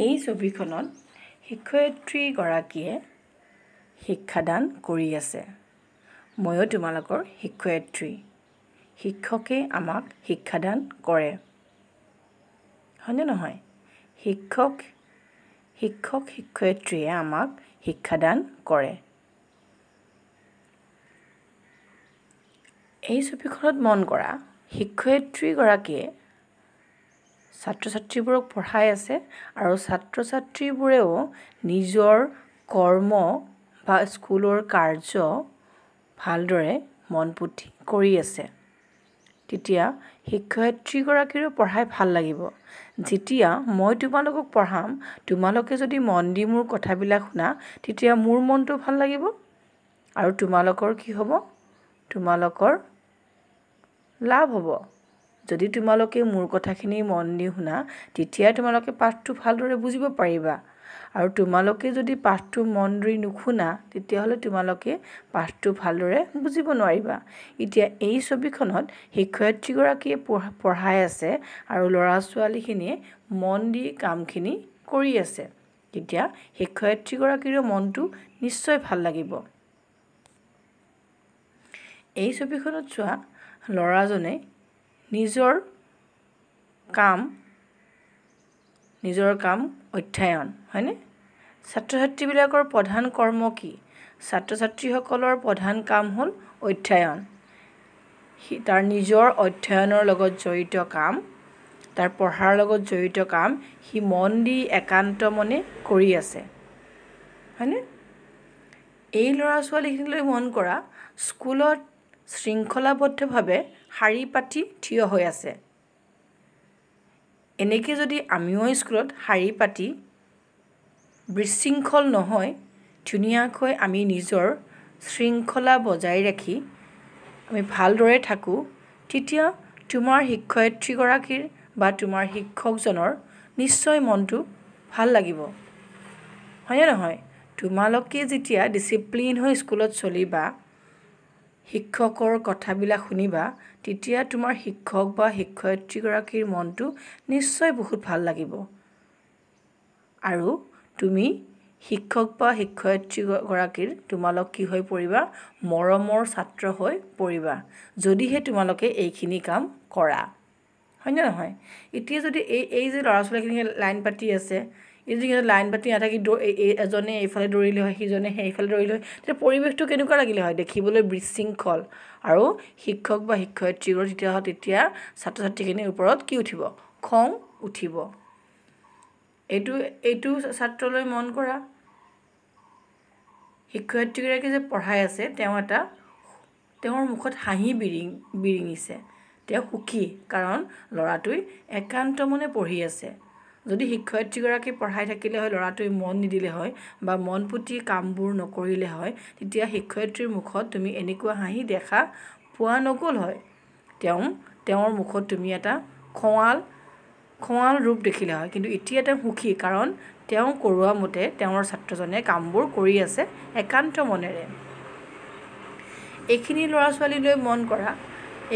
এই ছবিখনত শিক্ষয়িত্ৰীগৰাকীয়ে শিক্ষাদান কৰি আছে ময়ো তোমালোকৰ শিক্ষয়িত্ৰী শিক্ষকে আমাক শিক্ষাদান কৰে হয়নে নহয় শিক্ষক শিক্ষক শিক্ষয়িত্ৰীয়ে আমাক শিক্ষাদান কৰে এই ছবিখনত মন কৰা শিক্ষয়িত্ৰীগৰাকীয়ে ছাত্ৰ ছাত্ৰীবোৰক পঢ়াই আছে আৰু ছাত্ৰ ছাত্ৰীবোৰেও নিজৰ কৰ্ম বা স্কুলৰ কাৰ্য ভালদৰে মন পুথি কৰি আছে তেতিয়া শিক্ষয়িত্ৰীগৰাকীৰো পঢ়াই ভাল লাগিব যেতিয়া মই তোমালোকক পঢ়াম তোমালোকে যদি মন দি মোৰ কথাবিলাক শুনা তেতিয়া মোৰ মনটো ভাল লাগিব আৰু তোমালোকৰ কি হ'ব তোমালোকৰ লাভ হ'ব যদি তোমালোকে মোৰ কথাখিনি মন দি শুনা তেতিয়াই তোমালোকে পাঠটো ভালদৰে বুজিব পাৰিবা আৰু তোমালোকে যদি পাঠটো মন দি নুশুনা তেতিয়াহ'লে তোমালোকে পাঠটো ভালদৰে বুজিব নোৱাৰিবা এতিয়া এই ছবিখনত শিক্ষয়িত্ৰীগৰাকীয়ে পঢ়া পঢ়াই আছে আৰু ল'ৰা ছোৱালীখিনিয়ে মন দি কামখিনি কৰি আছে তেতিয়া শিক্ষয়িত্ৰীগৰাকীৰো মনটো নিশ্চয় ভাল লাগিব এই ছবিখনত চোৱা ল'ৰাজনে নিজৰ কাম নিজৰ কাম অধ্যয়ন হয়নে ছাত্ৰ ছাত্ৰীবিলাকৰ প্ৰধান কৰ্ম কি ছাত্ৰ ছাত্ৰীসকলৰ প্ৰধান কাম হ'ল অধ্যয়ন সি তাৰ নিজৰ অধ্যয়নৰ লগত জড়িত কাম তাৰ পঢ়াৰ লগত জড়িত কাম সি মন দি একান্ত মনে কৰি আছে হয়নে এই ল'ৰা ছোৱালীখিনিলৈ মন কৰা স্কুলত শৃংখলাবদ্ধভাৱে শাৰী পাতি থিয় হৈ আছে এনেকৈ যদি আমিও স্কুলত শাৰী পাতি বিশৃংখল নহয় ধুনীয়াকৈ আমি নিজৰ শৃংখলা বজাই ৰাখি আমি ভালদৰে থাকোঁ তেতিয়া তোমাৰ শিক্ষয়িত্ৰীগৰাকীৰ বা তোমাৰ শিক্ষকজনৰ নিশ্চয় মনটো ভাল লাগিব হয়নে নহয় তোমালোকে যেতিয়া ডিচিপ্লিন হৈ স্কুলত চলিবা শিক্ষকৰ কথাবিলাক শুনিবা তেতিয়া তোমাৰ শিক্ষক বা শিক্ষয়িত্ৰীগৰাকীৰ মনটো নিশ্চয় বহুত ভাল লাগিব আৰু তুমি শিক্ষক বা শিক্ষয়িত্ৰীগৰাকীৰ তোমালোক কি হৈ পৰিবা মৰমৰ ছাত্ৰ হৈ পৰিবা যদিহে তোমালোকে এইখিনি কাম কৰা হয়নে নহয় এতিয়া যদি এই এই যে ল'ৰা ছোৱালীখিনি লাইন পাতি আছে এই যিকেইটা লাইন পাতি নাথাকি এজনে এইফালে দৌৰিলে হয় সিজনে সেইফালে দৌৰিলে হয় তেতিয়া পৰিৱেশটো কেনেকুৱা লাগিলে হয় দেখিবলৈ বিশৃংখল আৰু শিক্ষক বা শিক্ষয়িত্ৰীৰ তেতিয়া তেতিয়া ছাত্ৰ ছাত্ৰীখিনিৰ ওপৰত কি উঠিব খং উঠিব এইটো এইটো ছাত্ৰলৈ মন কৰা শিক্ষয়িত্ৰীগৰাকী যে পঢ়াই আছে তেওঁ এটা তেওঁৰ মুখত হাঁহি বিৰিং বিৰিঙিছে তেওঁ সুখী কাৰণ ল'ৰাটোৱে একান্ত মনে পঢ়ি আছে যদি শিক্ষয়িত্ৰীগৰাকী পঢ়াই থাকিলে হয় ল'ৰাটোৱে মন নিদিলে হয় বা মন পুতি কামবোৰ নকৰিলে হয় তেতিয়া শিক্ষয়িত্ৰীৰ মুখত তুমি এনেকুৱা হাঁহি দেখা পোৱা নগ'ল হয় তেওঁ তেওঁৰ মুখত তুমি এটা খোৱাল খোৱাল ৰূপ দেখিলে হয় কিন্তু এতিয়া তেওঁ সুখী কাৰণ তেওঁ কৰোৱা মতে তেওঁৰ ছাত্ৰজনে কামবোৰ কৰি আছে একান্ত মনেৰে এইখিনি ল'ৰা ছোৱালীলৈ মন কৰা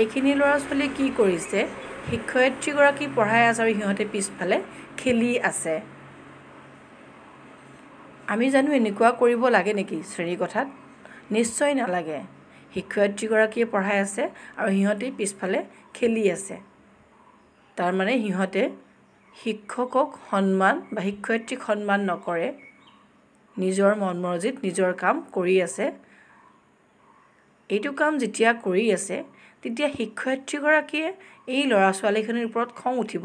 এইখিনি ল'ৰা ছোৱালীয়ে কি কৰিছে শিক্ষয়িত্ৰীগৰাকী পঢ়াই আছে আৰু সিহঁতে পিছফালে খেলি আছে আমি জানো এনেকুৱা কৰিব লাগে নেকি শ্ৰেণীকোঠাত নিশ্চয় নালাগে শিক্ষয়িত্ৰীগৰাকীয়ে পঢ়াই আছে আৰু সিহঁতে পিছফালে খেলি আছে তাৰমানে সিহঁতে শিক্ষকক সন্মান বা শিক্ষয়িত্ৰীক সন্মান নকৰে নিজৰ মন মৰজিত নিজৰ কাম কৰি আছে এইটো কাম যেতিয়া কৰি আছে তেতিয়া শিক্ষয়িত্ৰীগৰাকীয়ে এই ল'ৰা ছোৱালীখিনিৰ ওপৰত খং উঠিব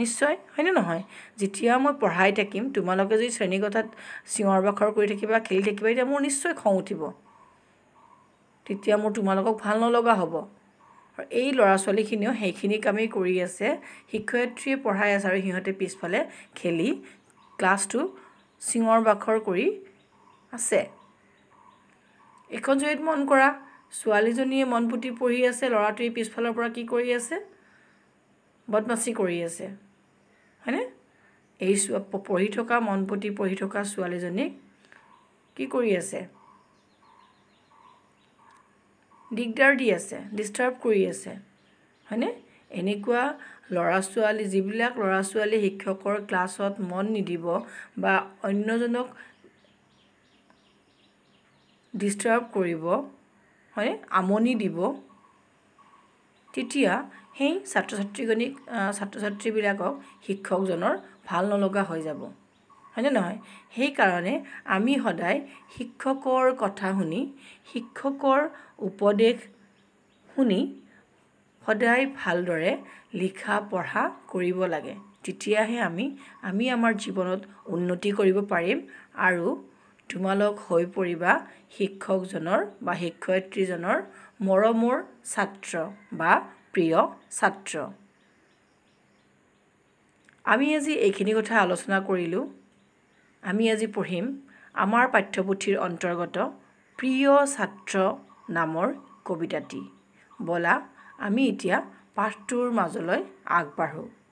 নিশ্চয় হয়নে নহয় যেতিয়া মই পঢ়াই থাকিম তোমালোকে যদি শ্ৰেণীকোঠাত চিঞৰ বাখৰ কৰি থাকিবা খেলি থাকিবা তেতিয়া মোৰ নিশ্চয় খং উঠিব তেতিয়া মোৰ তোমালোকক ভাল নলগা হ'ব আৰু এই ল'ৰা ছোৱালীখিনিও সেইখিনি কামেই কৰি আছে শিক্ষয়িত্ৰীয়ে পঢ়াই আছে আৰু সিহঁতে পিছফালে খেলি ক্লাছটো চিঞৰ বাখৰ কৰি আছে এইখন জৰিয়ত মন কৰা ছোৱালীজনীয়ে মন পুতি পঢ়ি আছে ল'ৰাটোৱে পিছফালৰ পৰা কি কৰি আছে বদমাচি কৰি আছে হয়নে এই পঢ়ি থকা মন পুতি পঢ়ি থকা ছোৱালীজনীক কি কৰি আছে দিগদাৰ দি আছে ডিষ্টাৰ্ব কৰি আছে হয়নে এনেকুৱা ল'ৰা ছোৱালী যিবিলাক ল'ৰা ছোৱালী শিক্ষকৰ ক্লাছত মন নিদিব বা অন্যজনক ডিষ্টাৰ্ব কৰিব হয় আমনি দিব তেতিয়া সেই ছাত্ৰ ছাত্ৰীগণীক ছাত্ৰ ছাত্ৰীবিলাকক শিক্ষকজনৰ ভাল নলগা হৈ যাব হয়নে নহয় সেইকাৰণে আমি সদায় শিক্ষকৰ কথা শুনি শিক্ষকৰ উপদেশ শুনি সদায় ভালদৰে লিখা পঢ়া কৰিব লাগে তেতিয়াহে আমি আমি আমাৰ জীৱনত উন্নতি কৰিব পাৰিম আৰু তোমালোক হৈ পৰিবা শিক্ষকজনৰ বা শিক্ষয়িত্ৰীজনৰ মৰমৰ ছাত্ৰ বা প্ৰিয় ছাত্ৰ আমি আজি এইখিনি কথা আলোচনা কৰিলোঁ আমি আজি পঢ়িম আমাৰ পাঠ্যপুথিৰ অন্তৰ্গত প্ৰিয় ছাত্ৰ নামৰ কবিতাটি ব'লা আমি এতিয়া পাঠটোৰ মাজলৈ আগবাঢ়োঁ